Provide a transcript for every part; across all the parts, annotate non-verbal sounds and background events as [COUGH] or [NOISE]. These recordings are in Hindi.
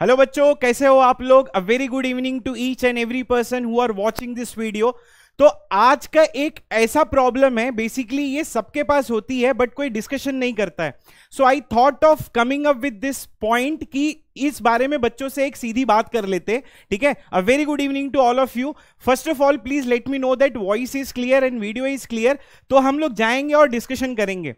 हेलो बच्चों कैसे हो आप लोग a very good evening to each and every person who are watching this video तो आज का एक ऐसा प्रॉब्लम है बेसिकली ये सबके पास होती है बट कोई डिस्कशन नहीं करता है so I thought of coming up with this point कि इस बारे में बच्चों से एक सीधी बात कर लेते ठीक है a very good evening to all of you first of all please let me know that voice is clear and video is clear तो हम लोग जाएंगे और डिस्कशन करेंगे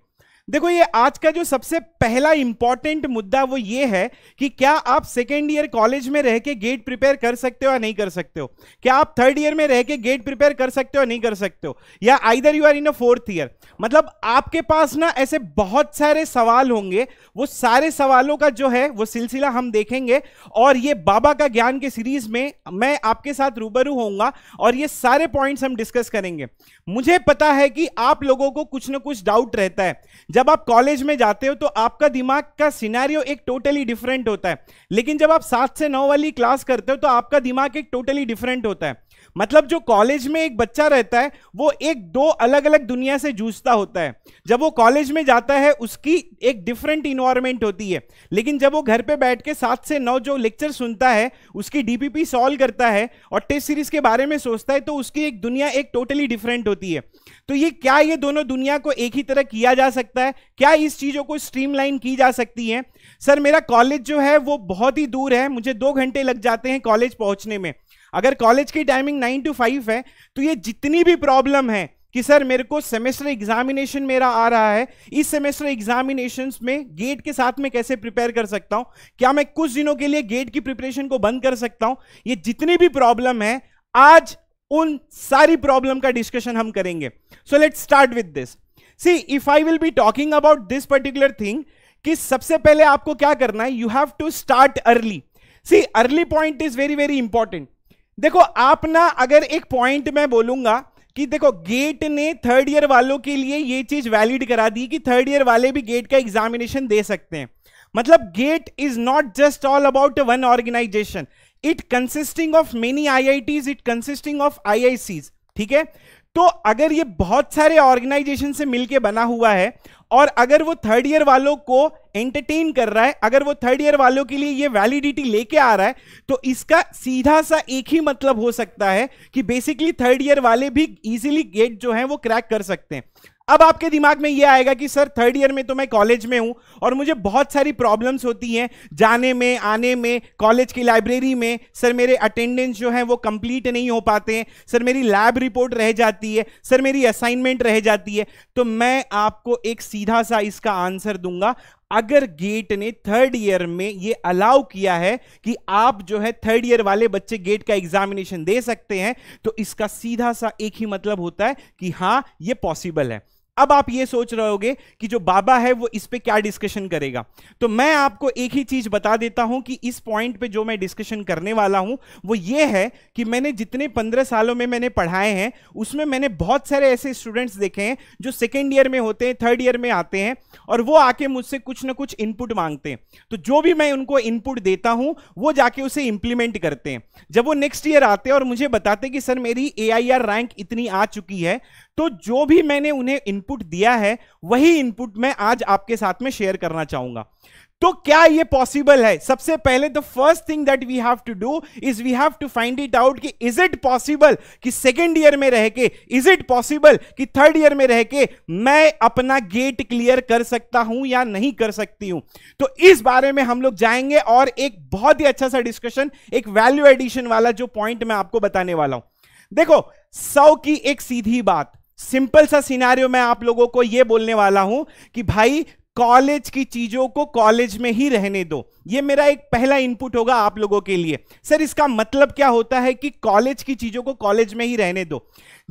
देखो ये आज का जो सबसे पहला इंपॉर्टेंट मुद्दा वो ये है कि क्या आप सेकेंड ईयर कॉलेज में रह के गेट प्रिपेयर कर सकते हो या नहीं कर सकते हो क्या आप थर्ड ईयर में रह के गेट प्रिपेयर कर सकते हो या नहीं कर सकते हो या either you are in a fourth year मतलब आपके पास ना ऐसे बहुत सारे सवाल होंगे वो सारे सवालों का जो है वो सिलसिला हम देखेंगे और ये बाबा का ज्ञान के सीरीज में मैं आपके साथ रूबरू होऊंगा और ये सारे पॉइंट्स हम डिस्कस करेंगे मुझे पता है कि आप लोगों को कुछ ना कुछ डाउट रहता है जब आप कॉलेज में जाते हो तो आपका दिमाग का सिनेरियो एक टोटली डिफरेंट होता है लेकिन जब आप सात से नौ वाली क्लास करते हो तो आपका दिमाग एक टोटली डिफरेंट होता है मतलब जो कॉलेज में एक बच्चा रहता है वो एक दो अलग अलग दुनिया से जूझता होता है जब वो कॉलेज में जाता है उसकी एक डिफरेंट इन्वायरमेंट होती है लेकिन जब वो घर पे बैठ के सात से नौ जो लेक्चर सुनता है उसकी डीपीपी सॉल्व करता है और टेस्ट सीरीज के बारे में सोचता है तो उसकी एक दुनिया एक टोटली डिफरेंट होती है तो ये क्या ये दोनों दुनिया को एक ही तरह किया जा सकता है क्या इस चीज़ों को स्ट्रीमलाइन की जा सकती है सर मेरा कॉलेज जो है वो बहुत ही दूर है मुझे दो घंटे लग जाते हैं कॉलेज पहुंचने में अगर कॉलेज की टाइमिंग नाइन टू फाइव है तो ये जितनी भी प्रॉब्लम है कि सर मेरे को सेमेस्टर एग्जामिनेशन मेरा आ रहा है इस सेमेस्टर एग्जामिनेशन में गेट के साथ में कैसे प्रिपेयर कर सकता हूं क्या मैं कुछ दिनों के लिए गेट की प्रिपरेशन को बंद कर सकता हूं ये जितनी भी प्रॉब्लम है आज उन सारी प्रॉब्लम का डिस्कशन हम करेंगे so let start with this see if I will be talking about this particular thing कि सबसे पहले आपको क्या करना है you have to start early see early point is very very important देखो आप ना अगर एक पॉइंट मैं बोलूंगा कि देखो गेट ने थर्ड ईयर वालों के लिए ये चीज वैलिड करा दी कि थर्ड ईयर वाले भी गेट का एग्जामिनेशन दे सकते हैं मतलब GATE is not just all about one organisation it consisting of many IITs it consisting of IICs ठीक है तो अगर ये बहुत सारे ऑर्गेनाइजेशन से मिलके बना हुआ है और अगर वो थर्ड ईयर वालों को एंटरटेन कर रहा है अगर वो थर्ड ईयर वालों के लिए ये वैलिडिटी लेके आ रहा है तो इसका सीधा सा एक ही मतलब हो सकता है कि बेसिकली थर्ड ईयर वाले भी इजीली गेट जो है वो क्रैक कर सकते हैं अब आपके दिमाग में ये आएगा कि सर थर्ड ईयर में तो मैं कॉलेज में हूं और मुझे बहुत सारी प्रॉब्लम्स होती हैं जाने में आने में कॉलेज की लाइब्रेरी में सर मेरे अटेंडेंस जो है वो कंप्लीट नहीं हो पाते हैं सर मेरी लैब रिपोर्ट रह जाती है सर मेरी असाइनमेंट रह जाती है तो मैं आपको एक सीधा सा इसका आंसर दूंगा अगर गेट ने थर्ड ईयर में ये अलाउ किया है कि आप जो है थर्ड ईयर वाले बच्चे गेट का एग्जामिनेशन दे सकते हैं तो इसका सीधा सा एक ही मतलब होता है कि हाँ ये पॉसिबल है अब आप ये सोच रहे होगे कि जो बाबा है वो इस पे क्या डिस्कशन करेगा तो मैं आपको एक ही चीज बता देता हूं कि इस पॉइंट पे जो मैं डिस्कशन करने वाला हूं वो ये है कि मैंने जितने पंद्रह सालों में मैंने पढ़ाए हैं उसमें मैंने बहुत सारे ऐसे स्टूडेंट्स देखे हैं जो सेकेंड ईयर में होते हैं थर्ड ईयर में आते हैं और वो आके मुझसे कुछ ना कुछ इनपुट मांगते हैं तो जो भी मैं उनको इनपुट देता हूं वो जाके उसे इंप्लीमेंट करते हैं जब वो नेक्स्ट ईयर आते हैं और मुझे बताते हैं कि सर मेरी ए रैंक इतनी आ चुकी है तो जो भी मैंने उन्हें इनपुट दिया है वही इनपुट मैं आज आपके साथ में शेयर करना चाहूंगा तो क्या ये पॉसिबल है सबसे पहले the first thing that we have to do is we have to find it out कि इज इट पॉसिबल कि सेकेंड ईयर में रह के इज इट पॉसिबल कि थर्ड ईयर में रह के मैं अपना गेट क्लियर कर सकता हूं या नहीं कर सकती हूं तो इस बारे में हम लोग जाएंगे और एक बहुत ही अच्छा सा डिस्कशन एक वैल्यू एडिशन वाला जो पॉइंट मैं आपको बताने वाला हूं देखो सौ की एक सीधी बात सिंपल सा सिनारियो मैं आप लोगों को यह बोलने वाला हूं कि भाई कॉलेज की चीजों को कॉलेज में ही रहने दो ये मेरा एक पहला इनपुट होगा आप लोगों के लिए सर इसका मतलब क्या होता है कि कॉलेज की चीजों को कॉलेज में ही रहने दो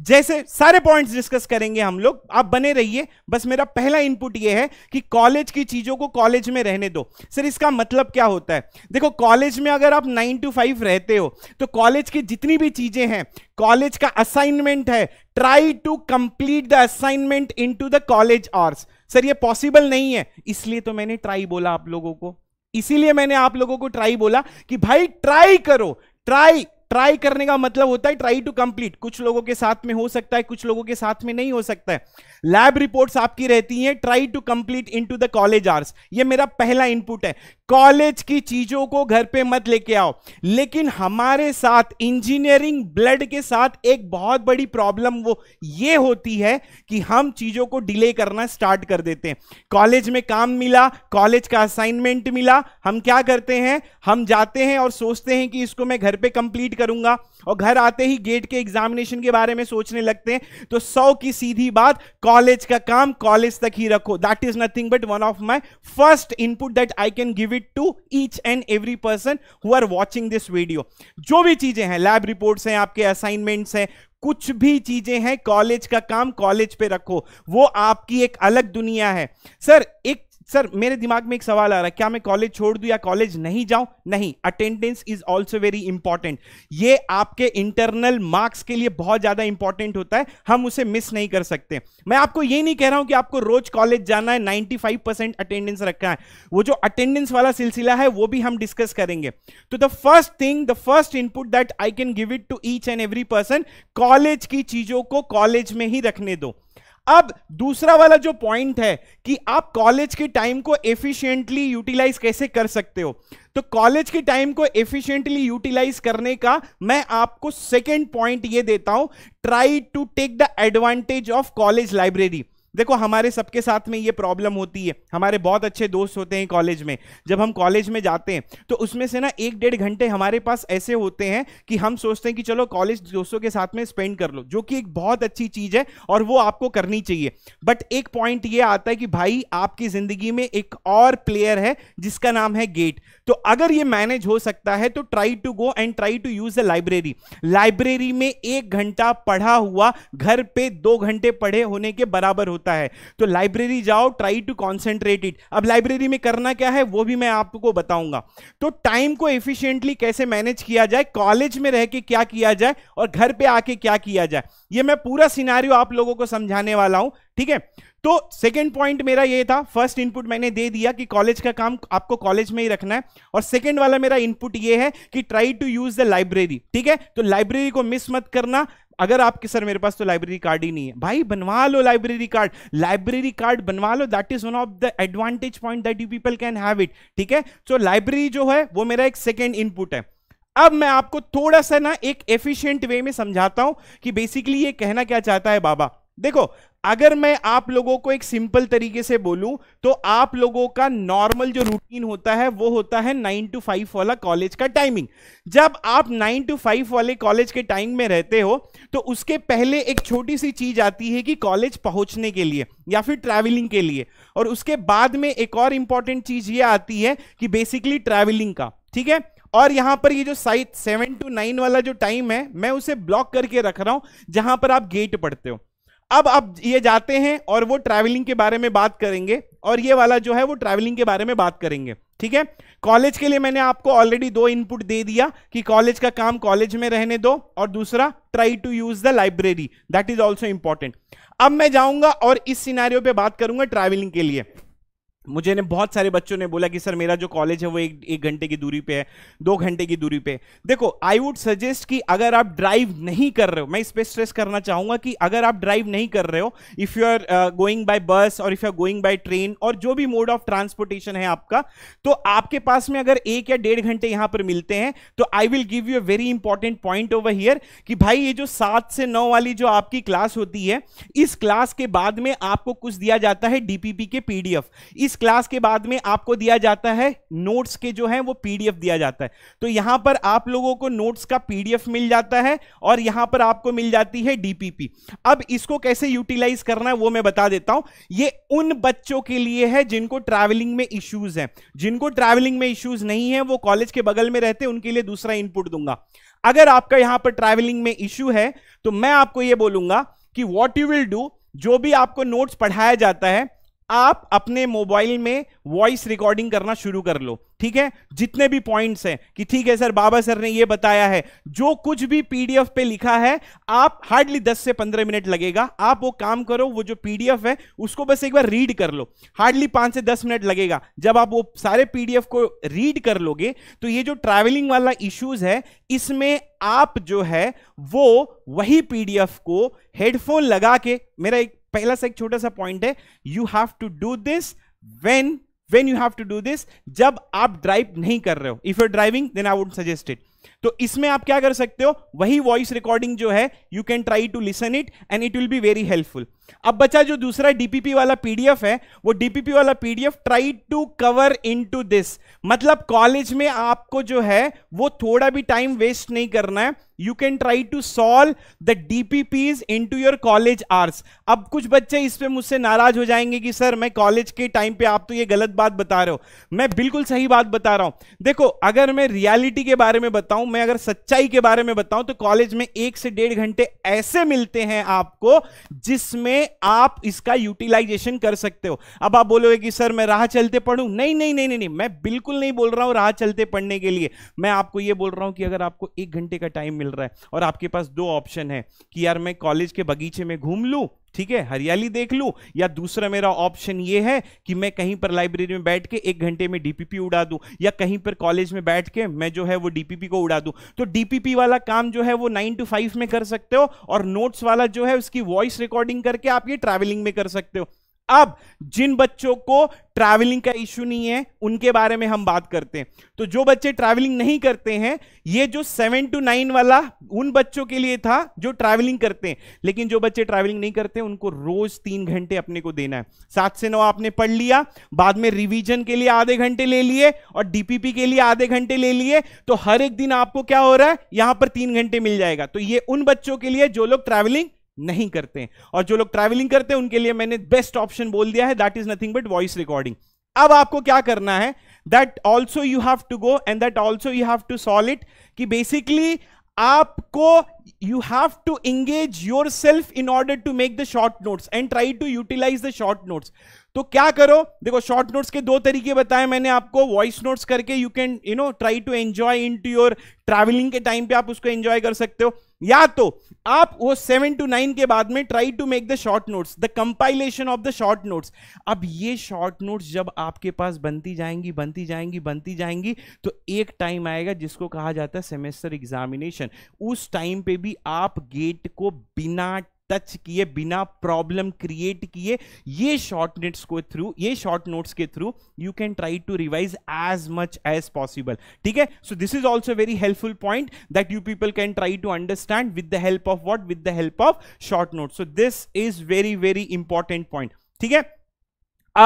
जैसे सारे पॉइंट्स डिस्कस करेंगे हम लोग आप बने रहिए बस मेरा पहला इनपुट ये है कि कॉलेज की चीजों को कॉलेज में रहने दो सर इसका मतलब क्या होता है देखो कॉलेज में अगर आप नाइन टू फाइव रहते हो तो कॉलेज की जितनी भी चीजें हैं कॉलेज का असाइनमेंट है try to complete the assignment into the college hours sir ये पॉसिबल नहीं है इसलिए तो मैंने ट्राई बोला आप लोगों को इसीलिए मैंने आप लोगों को ट्राई बोला कि भाई ट्राई करो ट्राई ट्राई करने का मतलब होता है ट्राई टू कंप्लीट कुछ लोगों के साथ में हो सकता है कुछ लोगों के साथ में नहीं हो सकता है लैब रिपोर्ट्स आपकी रहती हैं try to complete into the college hours ये मेरा पहला इनपुट है कॉलेज की चीजों को घर पे मत लेके आओ लेकिन हमारे साथ इंजीनियरिंग ब्लड के साथ एक बहुत बड़ी प्रॉब्लम वो ये होती है कि हम चीजों को डिले करना स्टार्ट कर देते हैं कॉलेज में काम मिला कॉलेज का असाइनमेंट मिला हम क्या करते हैं हम जाते हैं और सोचते हैं कि इसको मैं घर पे कंप्लीट करूंगा और घर आते ही गेट के एग्जामिनेशन के बारे में सोचने लगते हैं तो सौ की सीधी बात कॉलेज का काम कॉलेज तक ही रखो that is nothing but one of my first input that I can give it to each and every person who are watching this video जो भी चीजें हैं लैब रिपोर्ट्स हैं आपके असाइनमेंट्स हैं कुछ भी चीजें हैं कॉलेज का काम कॉलेज पे रखो वो आपकी एक अलग दुनिया है सर एक सर मेरे दिमाग में एक सवाल आ रहा है क्या मैं कॉलेज छोड़ दूं या कॉलेज नहीं जाऊं नहीं attendance is also very important ये आपके इंटरनल मार्क्स के लिए बहुत ज्यादा इंपॉर्टेंट होता है हम उसे मिस नहीं कर सकते मैं आपको ये नहीं कह रहा हूं कि आपको रोज कॉलेज जाना है 95 परसेंट अटेंडेंस रखना है वो जो अटेंडेंस वाला सिलसिला है वो भी हम डिस्कस करेंगे तो the first thing the first input that I can give it to each and every person college की चीजों को कॉलेज में ही रखने दो अब दूसरा वाला जो पॉइंट है कि आप कॉलेज के टाइम को एफिशिएंटली यूटिलाइज कैसे कर सकते हो तो कॉलेज के टाइम को एफिशिएंटली यूटिलाइज करने का मैं आपको सेकेंड पॉइंट ये देता हूं try to take the advantage of college library देखो हमारे सबके साथ में ये प्रॉब्लम होती है हमारे बहुत अच्छे दोस्त होते हैं कॉलेज में जब हम कॉलेज में जाते हैं तो उसमें से ना एक डेढ़ घंटे हमारे पास ऐसे होते हैं कि हम सोचते हैं कि चलो कॉलेज दोस्तों के साथ में स्पेंड कर लो जो कि एक बहुत अच्छी चीज़ है और वो आपको करनी चाहिए बट एक पॉइंट ये आता है कि भाई आपकी ज़िंदगी में एक और प्लेयर है जिसका नाम है गेट तो अगर ये मैनेज हो सकता है तो try to go and try to use the library library में एक घंटा पढ़ा हुआ घर पर दो घंटे पढ़े होने के बराबर होता है तो लाइब्रेरी जाओ ट्राई टू कॉन्सेंट्रेट इट अब लाइब्रेरी में करना क्या है वो भी मैं आपको बताऊंगा तो टाइम को एफिशियंटली कैसे मैनेज किया जाए कॉलेज में रह के क्या किया जाए और घर पे आके क्या किया जाए ये मैं पूरा सिनारियो आप लोगों को समझाने वाला हूं ठीक है तो सेकेंड पॉइंट मेरा ये था फर्स्ट इनपुट मैंने दे दिया कि कॉलेज का काम आपको कॉलेज में ही रखना है और सेकेंड वाला मेरा इनपुट ये है कि try to use the library ठीक है तो लाइब्रेरी को मिस मत करना अगर आपके सर मेरे पास तो लाइब्रेरी कार्ड ही नहीं है भाई बनवा लो लाइब्रेरी कार्ड लाइब्रेरी कार्ड बनवा लो that is one of the advantage point that you people can have it ठीक है सो लाइब्रेरी जो है वो मेरा एक सेकेंड इनपुट है अब मैं आपको थोड़ा सा ना एक एफिशिएंट वे में समझाता हूं कि बेसिकली ये कहना क्या चाहता है बाबा देखो अगर मैं आप लोगों को एक सिंपल तरीके से बोलूं तो आप लोगों का नॉर्मल जो रूटीन होता है वो होता है नाइन टू फाइव वाला कॉलेज का टाइमिंग जब आप नाइन टू फाइव वाले कॉलेज के टाइम में रहते हो तो उसके पहले एक छोटी सी चीज आती है कि कॉलेज पहुंचने के लिए या फिर ट्रैवलिंग के लिए और उसके बाद में एक और इंपॉर्टेंट चीज ये आती है कि बेसिकली ट्रैवलिंग का ठीक है और यहां पर ये जो साइट सेवन टू नाइन वाला जो टाइम है मैं उसे ब्लॉक करके रख रहा हूं जहां पर आप गेट पढ़ते हो अब अब ये जाते हैं और वो ट्रैवलिंग के बारे में बात करेंगे और ये वाला जो है वो ट्रैवलिंग के बारे में बात करेंगे ठीक है कॉलेज के लिए मैंने आपको ऑलरेडी दो इनपुट दे दिया कि कॉलेज का काम कॉलेज में रहने दो और दूसरा try to use the library that is also important अब मैं जाऊंगा और इस सिनारियो पे बात करूंगा ट्रैवलिंग के लिए मुझे ने बहुत सारे बच्चों ने बोला कि सर मेरा जो कॉलेज है वो एक एक घंटे की दूरी पे है दो घंटे की दूरी पे देखो आई वुड सजेस्ट कि अगर आप ड्राइव नहीं कर रहे हो मैं इस पर स्ट्रेस करना चाहूंगा कि अगर आप ड्राइव नहीं कर रहे हो if you are going by bus और if you are going by train और जो भी मोड ऑफ ट्रांसपोर्टेशन है आपका तो आपके पास में अगर एक या डेढ़ घंटे यहां पर मिलते हैं तो I will give you a very important point over here कि भाई ये जो सात से नौ वाली जो आपकी क्लास होती है इस क्लास के बाद में आपको कुछ दिया जाता है डीपीपी के पीडीएफ इस क्लास के बाद में आपको दिया जाता है नोट्स के जो है वो पीडीएफ दिया जाता है तो यहां पर आप लोगों को नोट्स का पीडीएफ मिल जाता है और यहां पर आपको मिल जाती है डीपीपी अब इसको कैसे यूटिलाइज करना है वो मैं बता देता हूं ये उन बच्चों के लिए है जिनको ट्रैवलिंग में इश्यूज है जिनको ट्रैवलिंग में इश्यूज नहीं है वो कॉलेज के बगल में रहते उनके लिए दूसरा इनपुट दूंगा अगर आपका यहां पर ट्रैवलिंग में इश्यू है तो मैं आपको यह बोलूंगा कि वॉट यू विल डू जो भी आपको नोट्स पढ़ाया जाता है आप अपने मोबाइल में वॉइस रिकॉर्डिंग करना शुरू कर लो ठीक है जितने भी पॉइंट्स हैं कि ठीक है सर बाबा सर ने ये बताया है जो कुछ भी पीडीएफ पे लिखा है आप हार्डली 10 से 15 मिनट लगेगा आप वो काम करो वो जो पीडीएफ है उसको बस एक बार रीड कर लो हार्डली 5 से 10 मिनट लगेगा जब आप वो सारे पीडीएफ को रीड कर लोगे तो ये जो ट्रैवलिंग वाला इश्यूज है इसमें आप जो है वो वही पीडीएफ को हेडफोन लगा के मेरा एक पहला सा एक छोटा सा पॉइंट है you have to do this when when you have to do this जब आप ड्राइव नहीं कर रहे हो if you driving then I would suggest it तो इसमें आप क्या कर सकते हो वही वॉइस रिकॉर्डिंग जो है you can try to listen it and it will be very helpful अब बचा जो दूसरा डीपीपी वाला पीडीएफ है वो डीपीपी वाला PDF try to cover into this मतलब कॉलेज में आपको जो है वो थोड़ा भी टाइम वेस्ट नहीं करना है you can try to solve the DPPs into your college hours अब कुछ बच्चे इस पे मुझसे नाराज हो जाएंगे कि सर मैं कॉलेज के टाइम पे आप तो ये गलत बात बता रहे हो मैं बिल्कुल सही बात बता रहा हूं देखो अगर मैं रियलिटी के बारे में बताऊं मैं अगर सच्चाई के बारे में बताऊं तो कॉलेज में एक से डेढ़ घंटे ऐसे मिलते हैं आपको जिसमें में आप इसका यूटिलाइजेशन कर सकते हो अब आप बोलोगे कि सर मैं राह चलते पढ़ू नहीं नहीं नहीं नहीं मैं बिल्कुल नहीं बोल रहा हूं राह चलते पढ़ने के लिए मैं आपको यह बोल रहा हूं कि अगर आपको एक घंटे का टाइम मिल रहा है और आपके पास दो ऑप्शन है कि यार मैं कॉलेज के बगीचे में घूम लू ठीक है हरियाली देख लूं या दूसरा मेरा ऑप्शन ये है कि मैं कहीं पर लाइब्रेरी में बैठ के एक घंटे में डीपीपी उड़ा दूं या कहीं पर कॉलेज में बैठ के मैं जो है वो डीपीपी को उड़ा दूं तो डीपीपी वाला काम जो है वो नाइन टू फाइव में कर सकते हो और नोट्स वाला जो है उसकी वॉइस रिकॉर्डिंग करके आप ये ट्रैवलिंग में कर सकते हो अब जिन बच्चों को ट्रैवलिंग का इश्यू नहीं है उनके बारे में हम बात करते हैं तो जो बच्चे ट्रैवलिंग नहीं करते हैं ये जो सेवन टू नाइन वाला उन बच्चों के लिए था जो ट्रैवलिंग करते हैं लेकिन जो बच्चे ट्रैवलिंग नहीं करते उनको रोज तीन घंटे अपने को देना है सात से नौ आपने पढ़ लिया बाद में रिविजन के लिए आधे घंटे ले लिए और डीपीपी के लिए आधे घंटे ले लिए तो हर एक दिन आपको क्या हो रहा है यहां पर तीन घंटे मिल जाएगा तो ये उन बच्चों के लिए जो लोग ट्रैवलिंग नहीं करते हैं और जो लोग ट्रैवलिंग करते हैं उनके लिए मैंने बेस्ट ऑप्शन बोल दिया है that is nothing but voice recording अब आपको क्या करना है that also you have to go and that also you have to solve it कि बेसिकली आपको you have to engage yourself in order to make the short notes and try to utilize the short notes तो क्या करो देखो शॉर्ट नोट्स के दो तरीके बताए मैंने आपको वॉइस नोट्स करके you can you know try to enjoy into your travelling के टाइम पे आप उसको एंजॉय कर सकते हो या तो आप वो सेवन टू नाइन के बाद में try to make the short notes the compilation of the short notes अब ये शॉर्ट नोट्स जब आपके पास बनती जाएंगी बनती जाएंगी बनती जाएंगी तो एक टाइम आएगा जिसको कहा जाता है सेमेस्टर एग्जामिनेशन उस टाइम पे भी आप गेट को बिना टच किए बिना प्रॉब्लम क्रिएट किए ये शॉर्ट नेट्स को थ्रू ये शॉर्ट नोट्स के through you can try to revise as much as possible ठीक है so this is also very helpful point that you people can try to understand with the help of what with the help of short note so this is very very important point ठीक है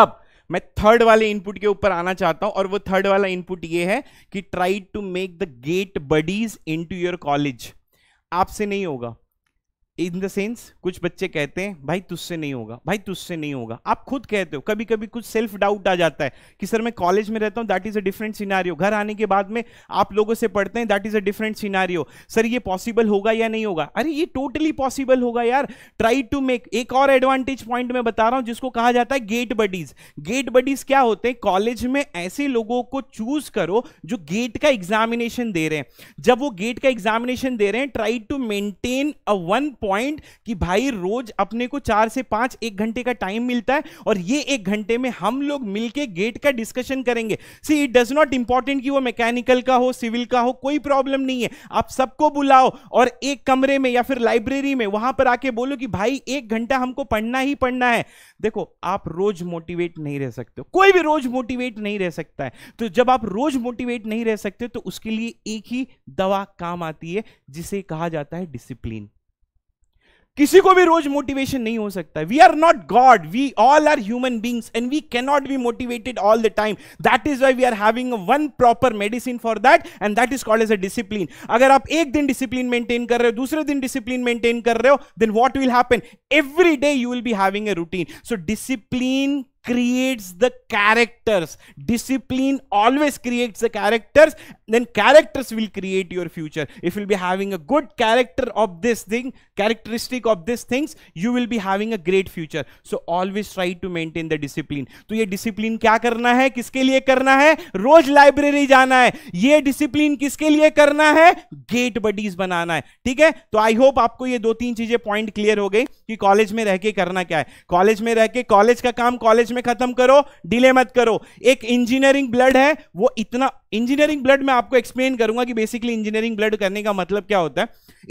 अब मैं थर्ड वाले इनपुट के ऊपर आना चाहता हूं और वो थर्ड वाला इनपुट ये है कि try to make the GATE buddies into your college आपसे नहीं होगा इन द सेंस कुछ बच्चे कहते हैं भाई तुझसे नहीं होगा भाई तुझसे नहीं होगा आप खुद कहते हो कभी कभी कुछ सेल्फ डाउट आ जाता है कि सर मैं कॉलेज में रहता हूँ that is a different scenario घर आने के बाद में आप लोगों से पढ़ते हैं that is a different scenario sir ये पॉसिबल होगा या नहीं होगा अरे ये टोटली पॉसिबल होगा यार ट्राई टू मेक एक और एडवांटेज पॉइंट मैं बता रहा हूँ जिसको कहा जाता है गेट बडीज गेट बडीज क्या होते हैं कॉलेज में ऐसे लोगों को चूज करो जो गेट का एग्जामिनेशन दे रहे हैं जब वो गेट का एग्जामिनेशन दे रहे हैं try to maintain a one point कि भाई रोज अपने को चार से पांच एक घंटे का टाइम मिलता है और ये एक घंटे में हम लोग मिलके गेट का डिस्कशन करेंगे see it does not important कि वो मैकेनिकल का हो सिविल का हो कोई प्रॉब्लम नहीं है आप सबको बुलाओ और एक कमरे में या फिर लाइब्रेरी में वहां पर आके बोलो कि भाई एक घंटा हमको पढ़ना ही पढ़ना है देखो आप रोज मोटिवेट नहीं रह सकते हो कोई भी रोज मोटिवेट नहीं रह सकता है तो जब आप रोज मोटिवेट नहीं रह सकते तो उसके लिए एक ही दवा काम आती है जिसे कहा जाता है डिसिप्लिन किसी को भी रोज मोटिवेशन नहीं हो सकता we are not god we all are human beings and we can not be motivated all the time that is why we are having one proper medicine for that and that is called as a discipline अगर आप एक दिन डिसिप्लिन मेंटेन कर रहे हो दूसरे दिन डिसिप्लिन मेंटेन कर रहे हो then what will happen every day you will be having a routine so discipline creates the characters discipline always creates the characters then characters will create your future if you'll be having a good character of this thing characteristic of these things you will be having a great future so always try to maintain the discipline to ye discipline kya karna hai kiske liye karna hai roz library jana hai ye discipline kiske liye karna hai gate buddies banana hai theek hai to i hope aapko ye do teen cheeze point clear ho gayi ki college mein rehke karna kya hai college mein rehke college ka kaam college में खत्म करो डिले मत करो एक इंजीनियरिंग ब्लड है वो इतना इंजीनियरिंग ब्लड में आपको एक्सप्लेन करूंगा कि बेसिकली इंजीनियरिंग ब्लड करने का मतलब क्या होता है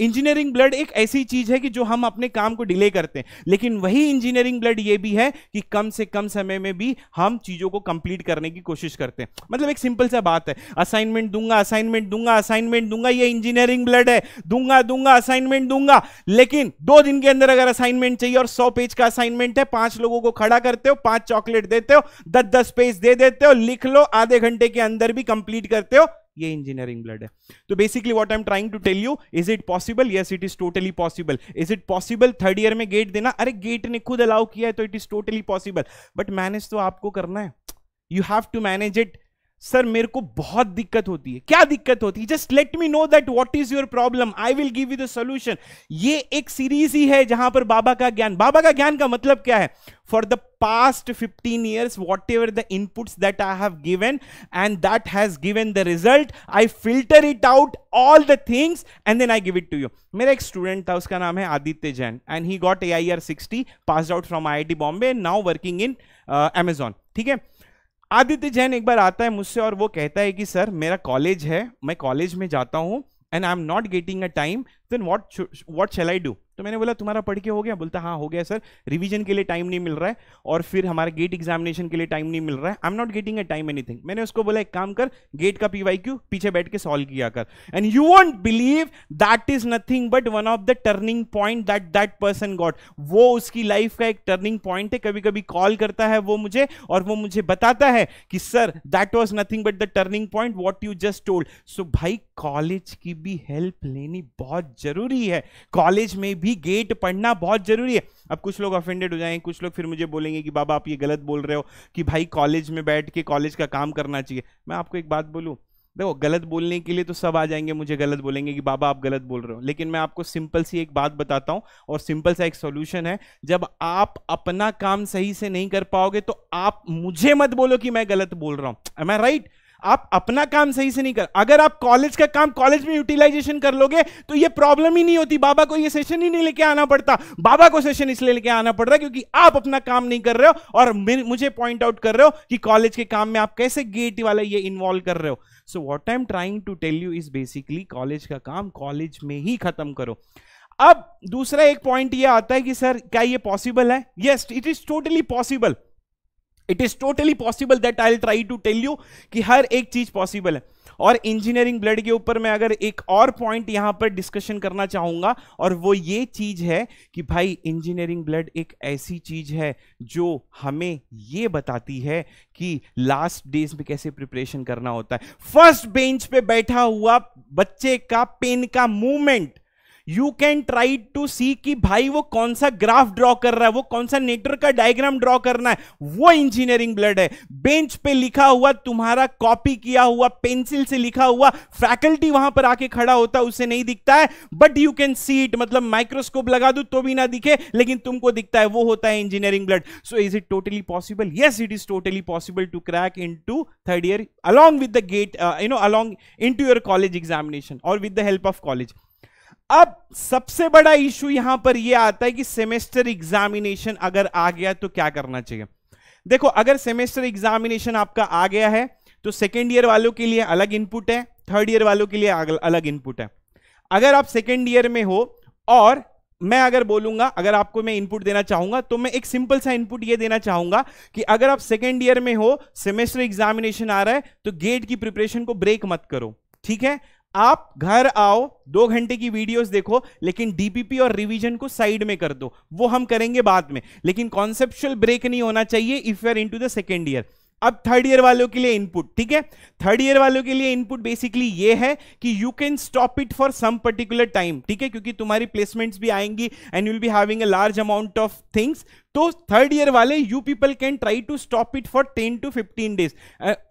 इंजीनियरिंग ब्लड एक ऐसी चीज है कि जो हम अपने काम को डिले करते हैं लेकिन वही इंजीनियरिंग ब्लड ये भी है कि कम से कम समय में भी हम चीजों को कंप्लीट करने की कोशिश करते हैं मतलब एक सिंपल सा बात है असाइनमेंट दूंगा असाइनमेंट दूंगा असाइनमेंट दूंगा ये इंजीनियरिंग ब्लड है दूंगा दूंगा असाइनमेंट दूंगा लेकिन दो दिन के अंदर अगर असाइनमेंट चाहिए और सौ पेज का असाइनमेंट है पांच लोगों को खड़ा करते हो पांच चॉकलेट देते हो दस दस पेज दे देते हो लिख लो आधे घंटे के अंदर भी कंप्लीट कंप्लीट करते हो ये इंजीनियरिंग ब्लड है तो basically what I am trying to tell you is it possible yes it is totally possible is it possible third year में गेट देना अरे गेट ने खुद अलाउ किया है तो it is totally possible but manage तो आपको करना है you have to manage it sir मेरे को बहुत दिक्कत होती है क्या दिक्कत होती है just let me know that what is your problem I will give you the solution ये एक सीरीज ही है जहां पर बाबा का ज्ञान बाबा का ज्ञान का मतलब क्या है for the past 15 whatever the inputs that I have given and that has given the result I filter it out all the things and then I give it to you मेरा एक स्टूडेंट था उसका नाम है Aditya Jain and he got A I R sixty pass out from I I T Bombay now working in Amazon ठीक है आदित्य जैन एक बार आता है मुझसे और वो कहता है कि सर मेरा कॉलेज है मैं कॉलेज में जाता हूँ and I am not getting a time then what what shall I do तो मैंने बोला तुम्हारा पढ़ के हो गया बोलता हाँ हो गया सर रिविजन के लिए टाइम नहीं मिल रहा है और फिर हमारे गेट एग्जामिनेशन के लिए टाइम नहीं मिल रहा है I am not getting a time anything मैंने उसको बोला एक काम कर गेट का पी वाई क्यू पीछे बैठ के सॉल्व किया कर and you won't believe that is nothing but one of the turning point that that person got वो उसकी लाइफ का एक टर्निंग पॉइंट है कभी कभी कॉल करता है वो मुझे और वो मुझे बताता है कि sir that was nothing but the turning point what you just told so भाई कॉलेज की भी हेल्प लेनी बहुत जरूरी है कॉलेज में भी गेट पढ़ना बहुत जरूरी है अब कुछ लोग ऑफेंडेड हो जाएंगे कुछ लोग फिर मुझे बोलेंगे कि बाबा आप ये गलत बोल रहे हो कि भाई कॉलेज में बैठ के कॉलेज का काम करना चाहिए मैं आपको एक बात बोलूँ देखो गलत बोलने के लिए तो सब आ जाएंगे मुझे गलत बोलेंगे कि बाबा आप गलत बोल रहे हो लेकिन मैं आपको सिंपल सी एक बात बताता हूँ और सिंपल सा एक सॉल्यूशन है जब आप अपना काम सही से नहीं कर पाओगे तो आप मुझे मत बोलो कि मैं गलत बोल रहा हूँ एम आई राइट आप अपना काम सही से नहीं कर अगर आप कॉलेज का काम कॉलेज में यूटिलाइजेशन कर लोगे तो ये प्रॉब्लम ही नहीं होती बाबा को ये सेशन ही नहीं लेके आना पड़ता बाबा को सेशन इसलिए लेके आना पड़ रहा है क्योंकि आप अपना काम नहीं कर रहे हो और मुझे पॉइंट आउट कर रहे हो कि कॉलेज के काम में आप कैसे गेट वाला ये इन्वॉल्व कर रहे हो so what I am trying to tell you is basically college का काम कॉलेज में ही खत्म करो अब दूसरा एक पॉइंट ये आता है कि सर क्या ये पॉसिबल है yes it is totally possible it is totally possible that I try to tell you कि हर एक चीज पॉसिबल है और इंजीनियरिंग ब्लड के ऊपर मैं अगर एक और पॉइंट यहां पर डिस्कशन करना चाहूंगा और वो ये चीज है कि भाई इंजीनियरिंग ब्लड एक ऐसी चीज है जो हमें ये बताती है कि लास्ट डेज में कैसे प्रिपरेशन करना होता है फर्स्ट बेंच पे बैठा हुआ बच्चे का पेन का movement you can try to see कि भाई वो कौन सा ग्राफ ड्रॉ कर रहा है वो कौन सा नेटवर्क का डायग्राम ड्रॉ करना है वो इंजीनियरिंग ब्लड है बेंच पे लिखा हुआ तुम्हारा कॉपी किया हुआ पेंसिल से लिखा हुआ फैकल्टी वहां पर आके खड़ा होता है उसे नहीं दिखता है but you can see it मतलब माइक्रोस्कोप लगा दू तो भी ना दिखे लेकिन तुमको दिखता है वो होता है engineering blood so is it totally possible yes it is totally possible to crack into third year along with the GATE you know along in your college examination और with the help of college अब सबसे बड़ा इशू यहां पर यह आता है कि सेमेस्टर एग्जामिनेशन अगर आ गया तो क्या करना चाहिए देखो अगर सेमेस्टर एग्जामिनेशन आपका आ गया है तो सेकेंड ईयर वालों के लिए अलग इनपुट है थर्ड ईयर वालों के लिए अलग इनपुट है अगर आप सेकेंड ईयर में हो और मैं अगर बोलूंगा अगर आपको मैं इनपुट देना चाहूंगा तो मैं एक सिंपल सा इनपुट ये देना चाहूंगा कि अगर आप सेकेंड ईयर में हो सेमेस्टर एग्जामिनेशन आ रहा है तो गेट की प्रिपरेशन को ब्रेक मत करो ठीक है आप घर आओ दो घंटे की वीडियोस देखो लेकिन डीपीपी और रिवीजन को साइड में कर दो वो हम करेंगे बाद में लेकिन कॉन्सेप्चुअल ब्रेक नहीं होना चाहिए if you are into the second year अब थर्ड ईयर वालों के लिए इनपुट ठीक है थर्ड ईयर वालों के लिए इनपुट बेसिकली ये है कि you can stop it for some particular time ठीक है क्योंकि तुम्हारी प्लेसमेंट्स भी आएंगी and you'll be having a large amount of things तो थर्ड ईयर वाले you people can try to stop it for ten to fifteen days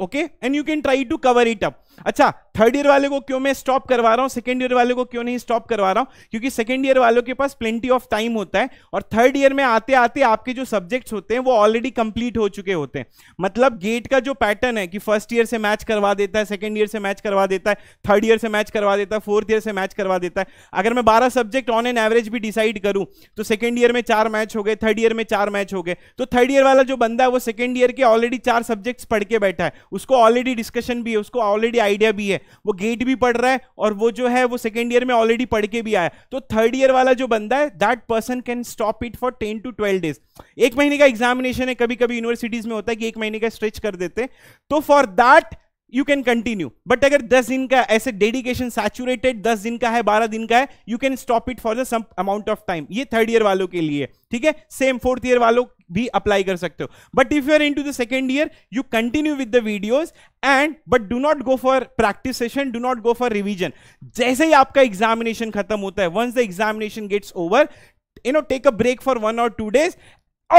okay and you can try to cover it up अच्छा थर्ड ईयर वाले को क्यों मैं स्टॉप करवा रहा हूं सेकेंड ईयर वाले को क्यों नहीं स्टॉप करवा रहा हूं क्योंकि सेकेंड ईयर वालों के पास प्लेंटी ऑफ टाइम होता है और थर्ड ईयर में आते आते आपके जो सब्जेक्ट्स होते हैं वो ऑलरेडी कंप्लीट हो चुके होते हैं मतलब गेट का जो पैटर्न है कि फर्स्ट ईयर से मैच करवा देता है सेकेंड ईयर से मैच करवा देता है थर्ड ईयर से मैच करवा देता है फोर्थ ईयर से मैच करवा देता है अगर मैं बारह सब्जेक्ट ऑन एन एवरेज भी डिसाइड करूँ तो सेकेंड ईयर में चार मैच हो गए थर्ड ईयर में चार मैच हो गए तो थर्ड ईयर वाला जो बंदा है वो सेकेंड ईयर के ऑलरेडी चार सब्जेक्ट्स पढ़ के बैठा है उसको ऑलरेडी डिस्कशन भी है उसको ऑलरेडी आइडिया भी है वो गेट भी पढ़ रहा है और वो जो है वो सेकेंड ईयर में ऑलरेडी पढ़ के भी आया तो थर्ड ईयर वाला जो बंदा है that person can stop it for ten to twelve days एक महीने का एग्जामिनेशन है कभी कभी यूनिवर्सिटीज में होता है कि एक महीने का स्ट्रेच कर देते तो for that you can continue but अगर दस दिन का ऐसे डेडिकेशन सैचुरेटेड दस दिन का है बारह दिन का है you can stop it for the some amount of time ये थर्ड ईयर वालों के लिए ठीक है सेम फोर्थ ईयर वालों भी अप्लाई कर सकते हो but if you are into the second year you continue with the videos and but do not go for practice session do not go for revision जैसे ही आपका एग्जामिनेशन खत्म होता है once the examination gets over you know take a break for one और टू डेज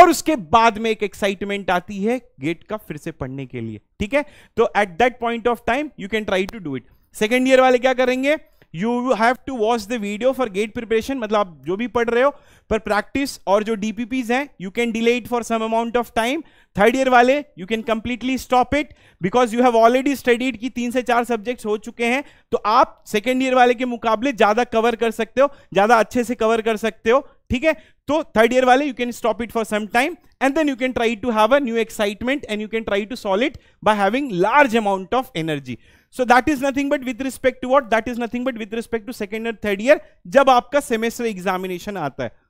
और उसके बाद में एक एक्साइटमेंट आती है गेट का फिर से पढ़ने के लिए ठीक है तो at that point of time you can try to do it second year वाले क्या करेंगे you have to watch the video for GATE preparation मतलब आप जो भी पढ़ रहे हो पर प्रैक्टिस और जो डीपीपीज हैं you can delay it for some amount of time third year वाले you can completely stop it because you have already studied की तीन से चार सब्जेक्ट्स हो चुके हैं तो आप सेकेंड ईयर वाले के मुकाबले ज्यादा कवर कर सकते हो ज्यादा अच्छे से कवर कर सकते हो ठीक है तो थर्ड ईयर वाले you can stop it for some time and then you can try to have a new excitement and you can try to it by having large amount of energy so that is nothing but with respect to what that is nothing but with respect to second and third year जब आपका सेमेस्टर एग्जामिनेशन आता है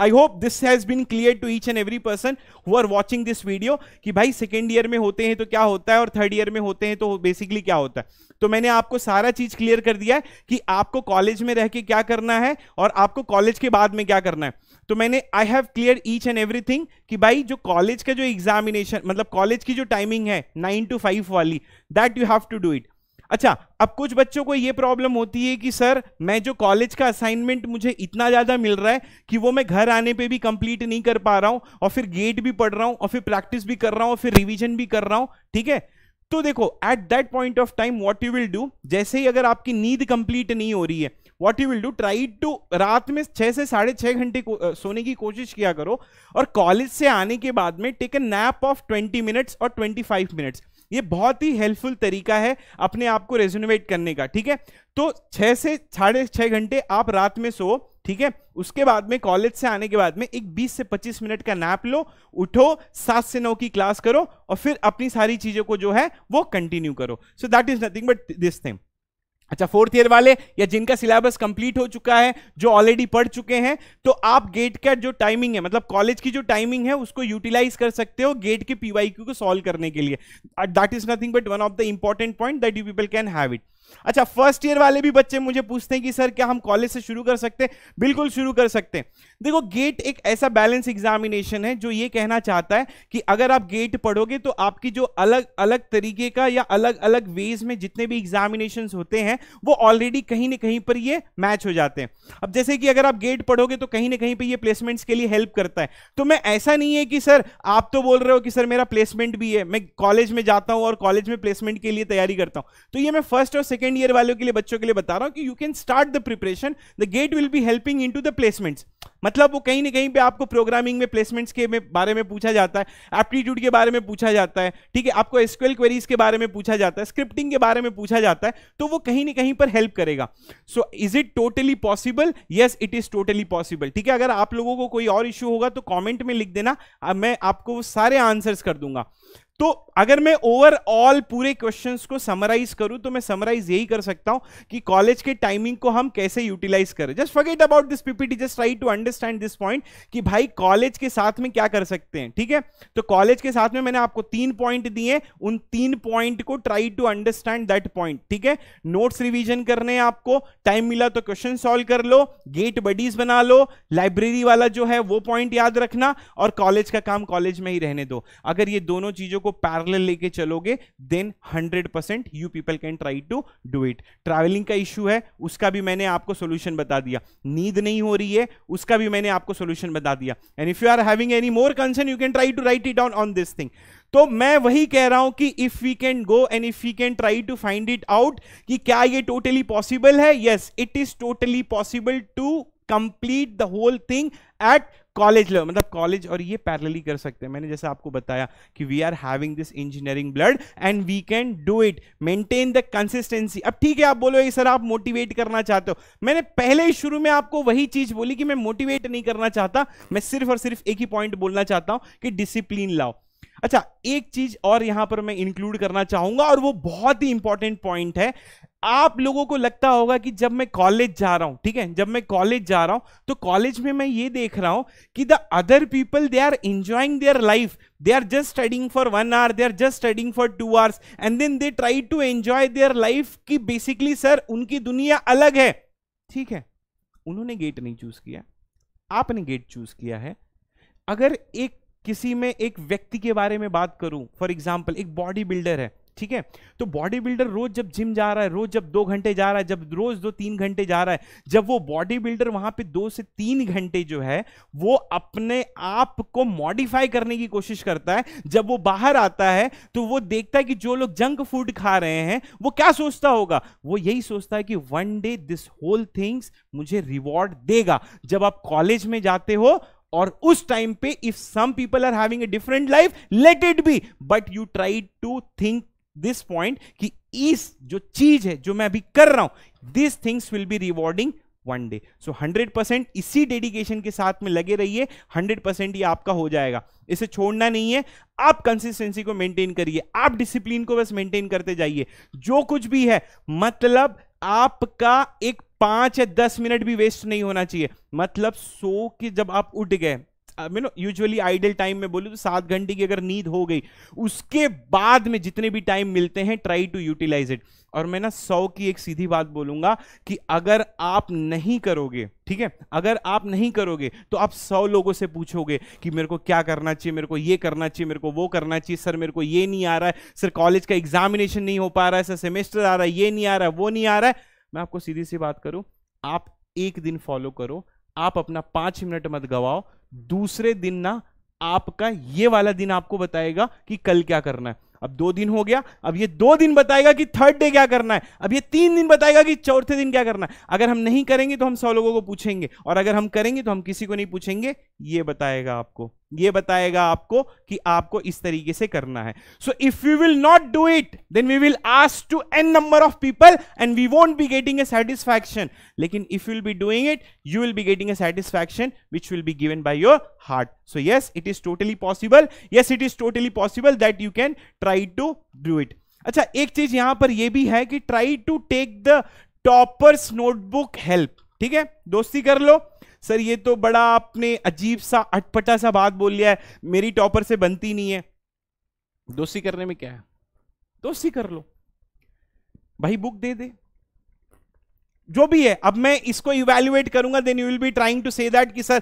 I hope this has been clear to each and every person who are watching this video कि भाई सेकेंड ईयर में होते हैं तो क्या होता है और थर्ड ईयर में होते हैं तो बेसिकली क्या होता है तो मैंने आपको सारा चीज क्लियर कर दिया है कि आपको कॉलेज में रह के क्या करना है और आपको कॉलेज के बाद में क्या करना है तो मैंने I have clear each and everything कि भाई जो कॉलेज का जो एग्जामिनेशन मतलब कॉलेज की जो टाइमिंग है नाइन टू फाइव वाली that you have to do it अच्छा अब कुछ बच्चों को ये प्रॉब्लम होती है कि सर मैं जो कॉलेज का असाइनमेंट मुझे इतना ज़्यादा मिल रहा है कि वो मैं घर आने पे भी कंप्लीट नहीं कर पा रहा हूँ और फिर गेट भी पढ़ रहा हूँ और फिर प्रैक्टिस भी कर रहा हूँ और फिर रिविजन भी कर रहा हूँ ठीक है तो देखो at that point of time what you will do जैसे ही अगर आपकी नींद कंप्लीट नहीं हो रही है what you will do try to रात में छः से साढ़े छः घंटे सोने की कोशिश किया करो और कॉलेज से आने के बाद में take a nap of twenty minutes और ट्वेंटी फाइव मिनट्स ये बहुत ही हेल्पफुल तरीका है अपने आप को रेजोनोवेट करने का ठीक है तो छः से साढ़े छः घंटे आप रात में सो ठीक है उसके बाद में कॉलेज से आने के बाद में एक 20 से 25 मिनट का नैप लो उठो सात से नौ की क्लास करो और फिर अपनी सारी चीज़ों को जो है वो कंटिन्यू करो so that is nothing but this thing अच्छा फोर्थ ईयर वाले या जिनका सिलेबस कंप्लीट हो चुका है जो ऑलरेडी पढ़ चुके हैं तो आप गेट का जो टाइमिंग है मतलब कॉलेज की जो टाइमिंग है उसको यूटिलाइज कर सकते हो गेट के पीवाईक्यू को सॉल्व करने के लिए that is nothing but one of the important point that you people can have it अच्छा फर्स्ट ईयर वाले भी बच्चे मुझे पूछते हैं कि सर क्या हम कॉलेज से शुरू कर सकते हैं बिल्कुल शुरू कर सकते हैं देखो गेट एक ऐसा बैलेंस एग्जामिनेशन है जो ये कहना चाहता है कि अगर आप गेट पढ़ोगे तो आपकी जो अलग अलग तरीके का या अलग अलग वेज में जितने भी एग्जामिनेशन होते हैं वो ऑलरेडी कहीं ना कहीं पर ये मैच हो जाते हैं अब जैसे कि अगर आप गेट पढ़ोगे तो कहीं ना कहीं पर ये प्लेसमेंट्स के लिए हेल्प करता है तो मैं ऐसा नहीं है कि सर आप तो बोल रहे हो कि सर मेरा प्लेसमेंट भी है मैं कॉलेज में जाता हूँ और कॉलेज में प्लेसमेंट के लिए तैयारी करता हूँ तो ये मैं फर्स्ट और सेकेंड ईयर वालों के लिए बच्चों के लिए बता रहा हूँ कि you can start the preparation the GATE will be helping in the placements मतलब वो कहीं ना कहीं पे आपको प्रोग्रामिंग में प्लेसमेंट्स के में बारे में पूछा जाता है एप्टीट्यूड के बारे में पूछा जाता है ठीक है आपको एसक्यूएल क्वेरीज के बारे में पूछा जाता है स्क्रिप्टिंग के बारे में पूछा जाता है तो वो कहीं ना कहीं पर हेल्प करेगा so is it totally possible yes it is totally possible ठीक है अगर आप लोगों को कोई और इश्यू होगा तो कॉमेंट में लिख देना मैं आपको सारे आंसर्स कर दूंगा तो अगर मैं ओवरऑल पूरे क्वेश्चंस को समराइज करूं तो मैं समराइज यही कर सकता हूं कि कॉलेज के टाइमिंग को हम कैसे यूटिलाइज करें just forget about this PPT just try to understand this point कि भाई कॉलेज के साथ में क्या कर सकते हैं ठीक है तो कॉलेज के साथ में मैंने आपको तीन पॉइंट दिए उन तीन पॉइंट को try to understand that point ठीक है नोट्स रिविजन करने हैं आपको टाइम मिला तो क्वेश्चन सॉल्व कर लो गेट बडीज बना लो लाइब्रेरी वाला जो है वो पॉइंट याद रखना और कॉलेज का काम कॉलेज में ही रहने दो अगर ये दोनों चीजों को पैरेलल लेके चलोगे then 100 percent you people can try to do it travelling का इश्यू है उसका भी मैंने आपको सोल्यूशन बता दिया नींद नहीं हो रही है उसका भी मैंने आपको सोल्यूशन बता दिया and if you are having any more concern you can try to write it down on this thing तो मैं वही कह रहा हूं कि if we can go and if we can try to find it out कि क्या ये टोटली पॉसिबल है yes it is totally possible to complete the whole thing at college level मतलब कॉलेज और ये पैरेलली कर सकते हैं मैंने जैसे आपको बताया कि we are having this engineering blood and we can do it maintain the consistency अब ठीक है आप बोलोगे सर आप मोटिवेट करना चाहते हो मैंने पहले शुरू में आपको वही चीज बोली कि मैं मोटिवेट नहीं करना चाहता मैं सिर्फ और सिर्फ एक ही पॉइंट बोलना चाहता हूं कि डिसिप्लिन लाओ अच्छा एक चीज और यहां पर मैं इंक्लूड करना चाहूंगा और वो बहुत ही इंपॉर्टेंट पॉइंट है आप लोगों को लगता होगा कि जब मैं कॉलेज जा रहा हूं ठीक है जब मैं कॉलेज जा रहा हूं तो कॉलेज में मैं ये देख रहा हूं कि the other people they are enjoying their life they are just studying for one hour they are just studying for two hours and then they try to enjoy their life कि बेसिकली सर उनकी दुनिया अलग है ठीक है उन्होंने गेट नहीं चूज किया आपने गेट चूज किया है अगर एक किसी में एक व्यक्ति के बारे में बात करूं फॉर एग्जाम्पल एक बॉडी बिल्डर है ठीक है तो बॉडी बिल्डर रोज जब जिम जा रहा है रोज जब दो घंटे जा रहा है जब रोज दो तीन घंटे जा रहा है जब वो बॉडी बिल्डर वहां पे दो से तीन घंटे जो है वो अपने आप को मॉडिफाई करने की कोशिश करता है जब वो बाहर आता है तो वो देखता है कि जो लोग जंक फूड खा रहे हैं वो क्या सोचता होगा वो यही सोचता है कि one day this whole things मुझे रिवॉर्ड देगा जब आप कॉलेज में जाते हो और उस टाइम पे if some people are having a different life let it be but you try to think this point कि इस जो चीज है जो मैं अभी कर रहा हूं this things will be rewarding one day so hundred percent इसी डेडिकेशन के साथ में लगे रहिए हंड्रेड परसेंट ये आपका हो जाएगा इसे छोड़ना नहीं है आप कंसिस्टेंसी को मेंटेन करिए आप डिसिप्लिन को बस मेंटेन करते जाइए जो कुछ भी है मतलब आपका एक पांच या दस मिनट भी वेस्ट नहीं होना चाहिए मतलब सो के जब आप उठ गए you know usually idle time में बोलूँ तो सात घंटे की अगर नींद हो गई उसके बाद में जितने भी टाइम मिलते हैं ट्राई टू यूटिलाइज इट और मैं ना सौ की एक सीधी बात बोलूंगा कि अगर आप नहीं करोगे ठीक है अगर आप नहीं करोगे तो आप सौ लोगों से पूछोगे कि मेरे को क्या करना चाहिए मेरे को ये करना चाहिए मेरे को वो करना चाहिए सर मेरे को ये नहीं आ रहा है सर कॉलेज का एग्जामिनेशन नहीं हो पा रहा है सर सेमेस्टर आ रहा है ये नहीं आ रहा है वो नहीं आ रहा है मैं आपको सीधी सी बात करूं आप एक दिन फॉलो करो आप अपना पांच मिनट मत गवाओ दूसरे दिन ना आपका ये वाला दिन आपको बताएगा कि कल क्या करना है अब दो दिन हो गया अब ये दो दिन बताएगा कि थर्ड डे क्या करना है अब ये तीन दिन बताएगा कि चौथे दिन क्या करना है अगर हम नहीं करेंगे तो हम सौ लोगों को पूछेंगे और अगर हम करेंगे तो हम किसी को नहीं पूछेंगे ये बताएगा आपको ये बताएगा आपको कि आपको इस तरीके से करना है so if you will not do it then we will ask to an number of people and we won't be getting a satisfaction लेकिन if you'll be doing it you will be getting a satisfaction which will be given by your heart so yes it is totally possible yes it is totally possible that you can try to do it अच्छा एक चीज यहां पर यह भी है कि try to take the toppers notebook help ठीक है दोस्ती कर लो सर ये तो बड़ा आपने अजीब सा अटपटा सा बात बोल लिया है मेरी टॉपर से बनती नहीं है दोस्ती करने में क्या है दोस्ती कर लो भाई बुक दे दे जो भी है अब मैं इसको इवेल्युएट करूंगा then you will be trying to say that कि सर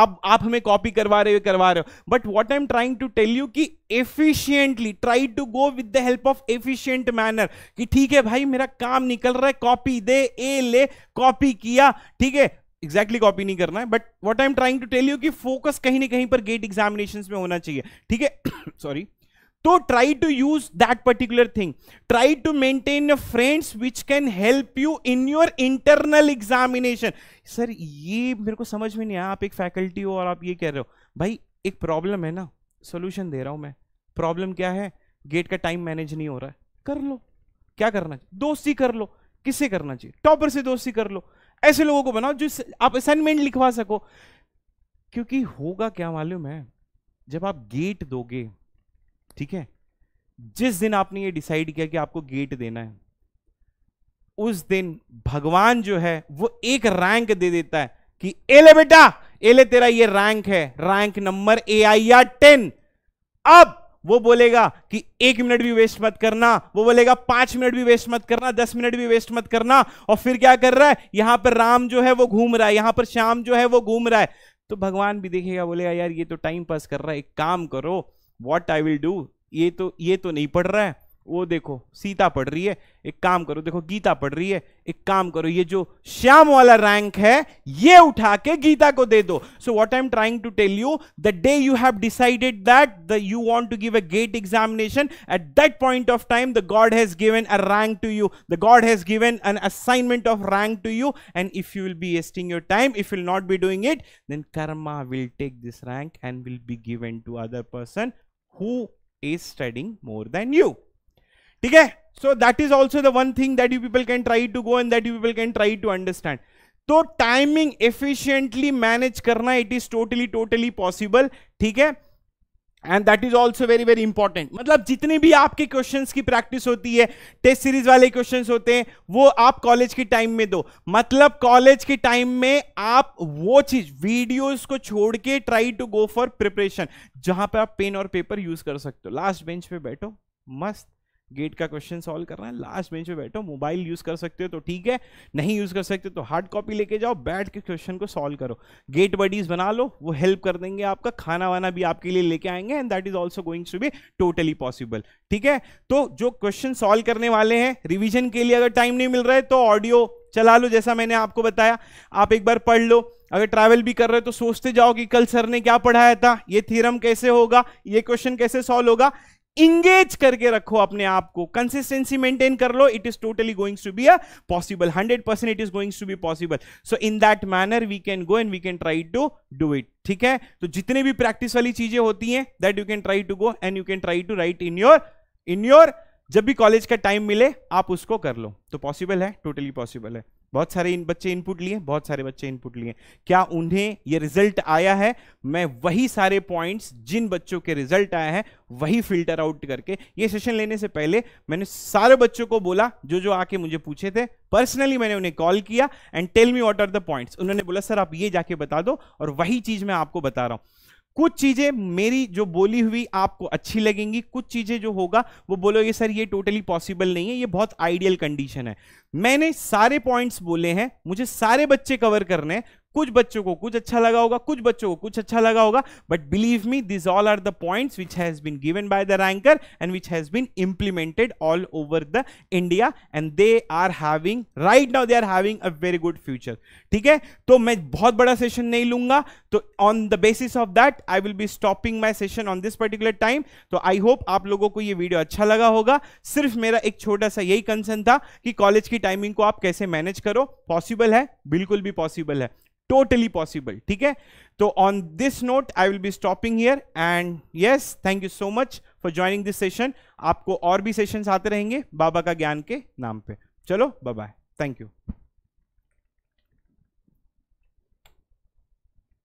आप आप हमें कॉपी करवा रहे हो करवा रहे हो but what I am trying to tell you कि efficiently try to go with the help of efficient manner कि ठीक है भाई मेरा काम निकल रहा है कॉपी दे ए ले कॉपी किया ठीक है एग्जैक्टली कॉपी नहीं करना है but what I am trying to tell you कि फोकस कहीं ना कहीं पर गेट एग्जामिनेशन में होना चाहिए ठीक है सॉरी [COUGHS] तो try to use that particular thing try to maintain friends which can help you in your internal examination sir ये मेरे को समझ में नहीं आया आप एक फैकल्टी हो और आप ये कह रहे हो भाई एक प्रॉब्लम है ना सोल्यूशन दे रहा हूं मैं प्रॉब्लम क्या है गेट का टाइम मैनेज नहीं हो रहा है कर लो क्या करना चाहिए दोस्ती कर लो किससे करना चाहिए टॉपर से दोस्ती कर लो ऐसे लोगों को बनाओ जो आप असाइनमेंट लिखवा सको क्योंकि होगा क्या मालूम है जब आप गेट दोगे ठीक है जिस दिन आपने ये डिसाइड किया कि आपको गेट देना है उस दिन भगवान जो है वो एक रैंक दे देता है कि ए ले बेटा ए ले तेरा ये रैंक है rank number A I R ten अब वो बोलेगा कि एक मिनट भी वेस्ट मत करना वो बोलेगा पांच मिनट भी वेस्ट मत करना दस मिनट भी वेस्ट मत करना और फिर क्या कर रहा है यहां पर राम जो है वो घूम रहा है यहां पर श्याम जो है वो घूम रहा है तो भगवान भी देखेगा बोलेगा यार ये तो टाइम पास कर रहा है एक काम करो वॉट आई विल डू ये तो ये तो नहीं पढ़ रहा है वो देखो सीता पढ़ रही है एक काम करो देखो गीता पढ़ रही है एक काम करो ये जो श्याम वाला रैंक है ये उठा के गीता को दे दो so what I am trying to tell you the day you have decided that the you want to give a GATE examination at that point of time the God has given a rank to you the God has given an assignment of rank to you and if you will be wasting your time if will not be doing it then karma will take this rank and will be given to other person who is studying more than you ठीक है so that is also the one thing that you people can try to go and that you people can try to understand तो टाइमिंग एफिशियंटली मैनेज करना it is totally totally possible ठीक है and that is also very very important मतलब जितने भी आपके क्वेश्चन की प्रैक्टिस होती है टेस्ट सीरीज वाले क्वेश्चन होते हैं वो आप कॉलेज के टाइम में दो मतलब कॉलेज के टाइम में आप वो चीज वीडियोज को छोड़ के try to go for preparation जहां पर आप पेन और पेपर यूज कर सकते हो लास्ट बेंच पे बैठो मस्त गेट का क्वेश्चन सॉल्व रहा है लास्ट बेंच पे बैठो मोबाइल यूज़ कर सकते हो तो ठीक है नहीं यूज़ कर सकते तो हार्ड कॉपी लेके जाओ बैठ के क्वेश्चन को सॉल्व करो गेट बडीज बना लो वो हेल्प कर देंगे आपका खाना वाना भी आपके लिए लेके आएंगे and that is also going to be totally possible ठीक है तो जो क्वेश्चन सॉल्व करने वाले हैं रिविजन के लिए अगर टाइम नहीं मिल रहा है तो ऑडियो चला लो जैसा मैंने आपको बताया आप एक बार पढ़ लो अगर ट्रैवल भी कर रहे हो तो सोचते जाओ कि कल सर ने क्या पढ़ाया था ये थ्योरम कैसे होगा ये क्वेश्चन कैसे सॉल्व होगा इंगेज करके रखो अपने आप को कंसिस्टेंसी मेंटेन कर लो it is totally going to be a possible hundred percent it is going to be possible so in that manner we can go and we can try to do it ठीक है तो जितने भी प्रैक्टिस वाली चीजें होती हैं that you can try to go and you can try to write in your in your जब भी कॉलेज का टाइम मिले आप उसको कर लो तो पॉसिबल है टोटली totally पॉसिबल है बहुत सारे इन बच्चे इनपुट लिए बहुत सारे बच्चे इनपुट लिए क्या उन्हें ये रिजल्ट आया है मैं वही सारे पॉइंट्स जिन बच्चों के रिजल्ट आए हैं वही फिल्टर आउट करके ये सेशन लेने से पहले मैंने सारे बच्चों को बोला जो जो आके मुझे पूछे थे पर्सनली मैंने उन्हें कॉल किया and tell me what are the points उन्होंने बोला सर आप ये जाके बता दो और वही चीज मैं आपको बता रहा हूं कुछ चीजें मेरी जो बोली हुई आपको अच्छी लगेंगी कुछ चीजें जो होगा वो बोलोगे सर ये टोटली पॉसिबल नहीं है ये बहुत आइडियल कंडीशन है मैंने सारे पॉइंट्स बोले हैं मुझे सारे बच्चे कवर करने हैं कुछ बच्चों को कुछ अच्छा लगा होगा कुछ बच्चों को कुछ अच्छा लगा होगा but believe me this all are the points which has been given by the ranker and which has been implemented all over the India and they are having right now they are having a very good future ठीक है तो मैं बहुत बड़ा सेशन नहीं लूंगा तो on the basis of that I will be stopping my session on this particular time तो आई होप आप लोगों को ये वीडियो अच्छा लगा होगा सिर्फ मेरा एक छोटा सा यही कंसर्न था कि कॉलेज की टाइमिंग को आप कैसे मैनेज करो पॉसिबल है बिल्कुल भी पॉसिबल है totally possible ठीक है तो on this note I will be stopping here and yes thank you so much for joining this session आपको और भी सेशंस आते रहेंगे बाबा का ज्ञान के नाम पे चलो बाय बाय थैंक यू